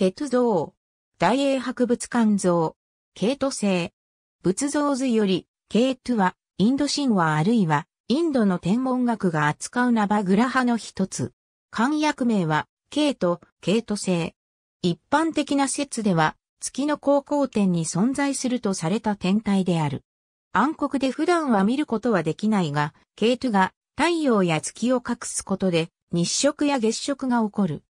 ケ血像、大英博物館像、ケート星。仏像図より、ケートは、インド神話あるいは、インドの天文学が扱うナバグラハの一つ。漢訳名は、ケイト、ケイト星。一般的な説では、月の高校点に存在するとされた天体である。暗黒で普段は見ることはできないが、ケイトが太陽や月を隠すことで日食や月食が起こる。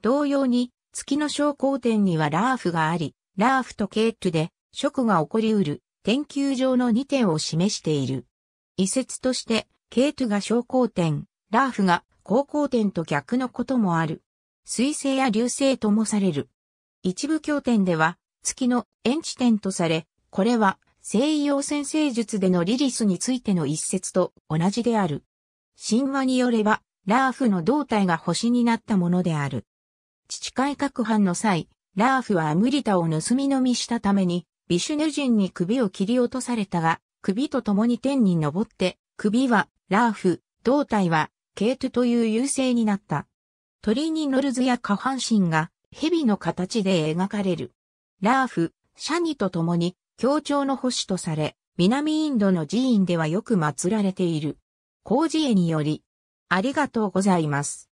同様に月の昇降点にはラーフがあり、ラーフとケートで、食が起こりうる、研究上の2点を示している。遺説として、ケートが昇降点、ラーフが高校点と逆のこともある。水星や流星ともされる。一部経典では、月の円地点とされ、これは西洋先生術でのリリスについての一説と同じである。神話によれば、ラーフの胴体が星になったものである。父改革犯の際、ラーフはアムリタを盗み飲みしたために、ビシュヌ人に首を切り落とされたが、首と共に天に登って、首は、ラーフ、胴体は、ケートという優勢になった。鳥に乗る図や下半身が、蛇の形で描かれる。ラーフ、シャニと共に、協調の星とされ、南インドの寺院ではよく祀られている。工事絵により、ありがとうございます。